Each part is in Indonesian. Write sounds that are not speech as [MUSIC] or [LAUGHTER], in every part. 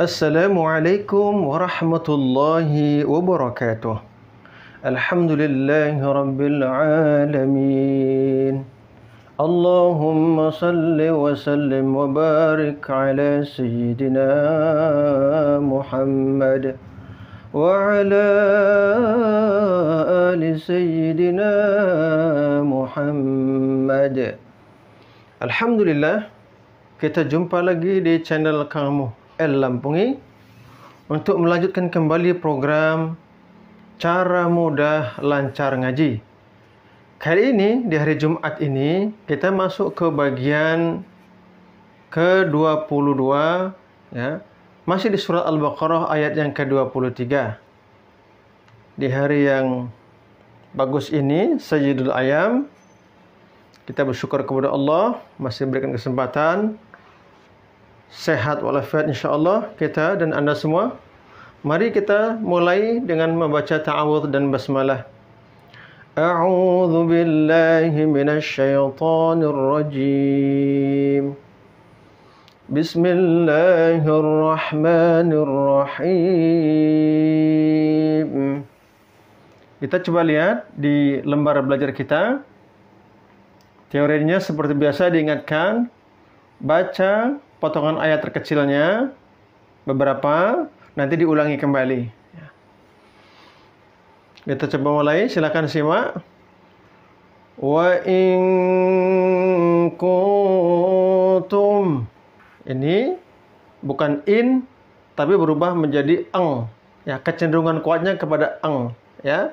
السلام عليكم ورحمة الله وبركاته الحمد لله رب العالمين اللهم صل وسلم وبارك على سيدنا محمد وعلى آل سيدنا محمد لله kita jumpa lagi di channel kamu L Lampungi untuk melanjutkan kembali program Cara Mudah Lancar Ngaji. Kali ini, di hari Jumat ini, kita masuk ke bagian ke-22, ya, masih di surat Al-Baqarah ayat yang ke-23. Di hari yang bagus ini, Sayyidul Ayam, kita bersyukur kepada Allah, masih memberikan kesempatan sehat walafiat insyaallah kita dan Anda semua. Mari kita mulai dengan membaca ta'awudz dan basmalah. A'udzu billahi minasy rajim. Bismillahirrahmanirrahim. Kita coba lihat di lembar belajar kita. Teorinya seperti biasa diingatkan baca potongan ayat terkecilnya beberapa nanti diulangi kembali. Kita coba mulai, silakan simak. Wa in kuntum. Ini bukan in tapi berubah menjadi eng. Ya, kecenderungan kuatnya kepada eng, ya.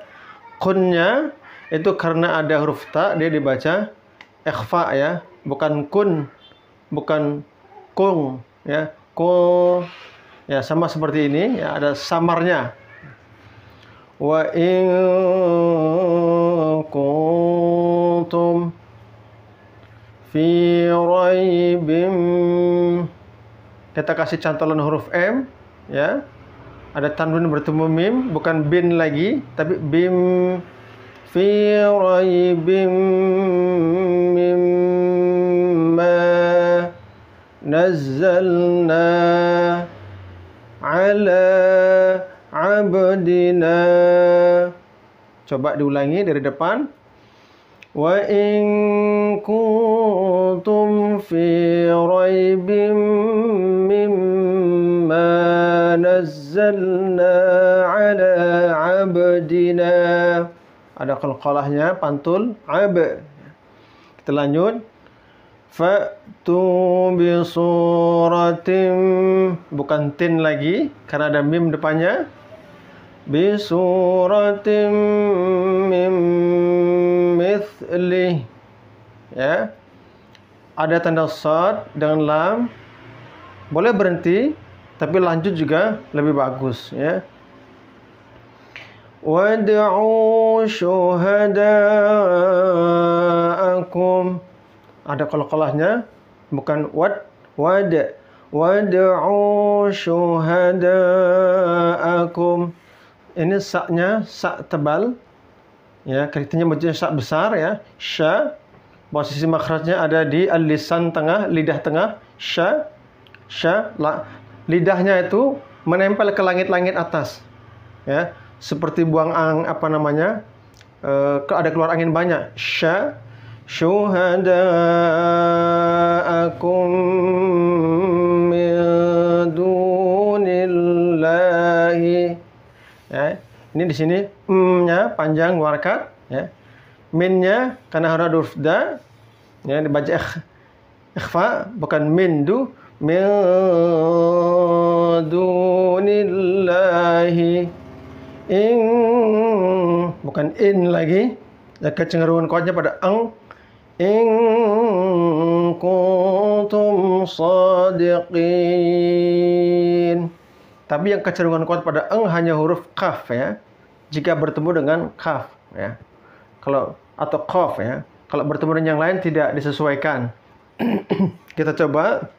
Kunnya itu karena ada huruf ta dia dibaca ikhfa ya, bukan kun, bukan Kung, ya kung, ya sama seperti ini ya ada samarnya wa in kuntum fi raibim kita kasih cantolan huruf m ya ada tanwin bertemu mim bukan bin lagi tapi bim fi raibim mim نزلنا على abdina coba diulangi dari depan wa in kuntum fi raibim mimma nazzalna ala abdina ada qalqalahnya pantul ab kita lanjut Fa'tu bi suratim bukan tin lagi karena ada mim depannya. Bi suratim mim mithlih. Ya. Ada tanda sad dengan lam. Boleh berhenti tapi lanjut juga lebih bagus ya. Wad'u syuhada'akum ada qalqalahnya bukan wad wad wad'u syuhada'akum ini saknya sak tebal ya kaitannya menjadi sak besar ya sya posisi makhrajnya ada di al-lisan tengah lidah tengah sya sya la, lidahnya itu menempel ke langit-langit atas ya seperti buang ang, apa namanya e, ada keluar angin banyak sya شهداءكم من دون ya, ini di sini mm-nya panjang warkat ya minnya karena huruf huruf da ya dibaca ikh, ikhfa bukan mindu, du dunillahi in bukan in lagi ya kecenderungan kuatnya pada ang إن كنتم صادقين Tapi yang kecenderungan kuat pada eng hanya huruf kaf ya. Jika bertemu dengan kaf ya. Kalau atau kof ya. Kalau bertemu dengan yang lain tidak disesuaikan. [CLEARS THROAT] Kita coba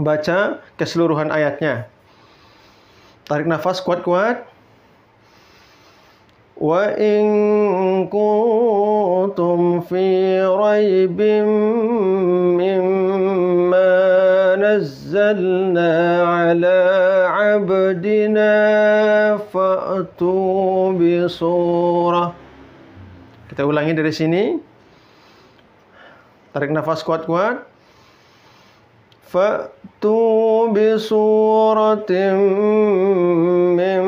baca keseluruhan ayatnya. Tarik nafas kuat-kuat. وإن كنتم في ريب مما نزلنا على عبدنا فأتوا بسورة Kita ulangi dari sini. Tarik nafas kuat-kuat. Fa'tu bi suratin min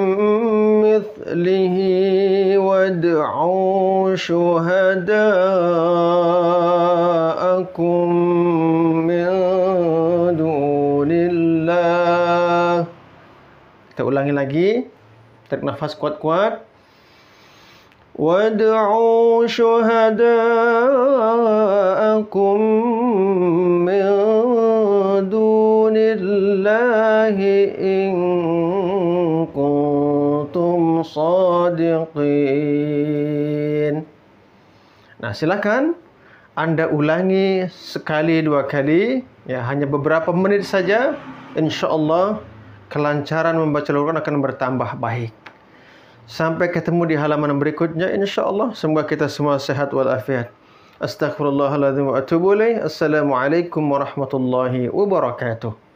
شهداءكم دون الله Kita ulangi lagi Tarik nafas kuat-kuat شهداءكم من دون الله إن صادقين. Nah, silakan anda ulangi sekali dua kali, ya hanya beberapa menit saja. Insya Allah kelancaran membaca Al-Quran akan bertambah baik. Sampai ketemu di halaman berikutnya, insya Allah semoga kita semua sehat walafiat. Astaghfirullahaladzim wa atubu ilaih. Assalamualaikum warahmatullahi wabarakatuh.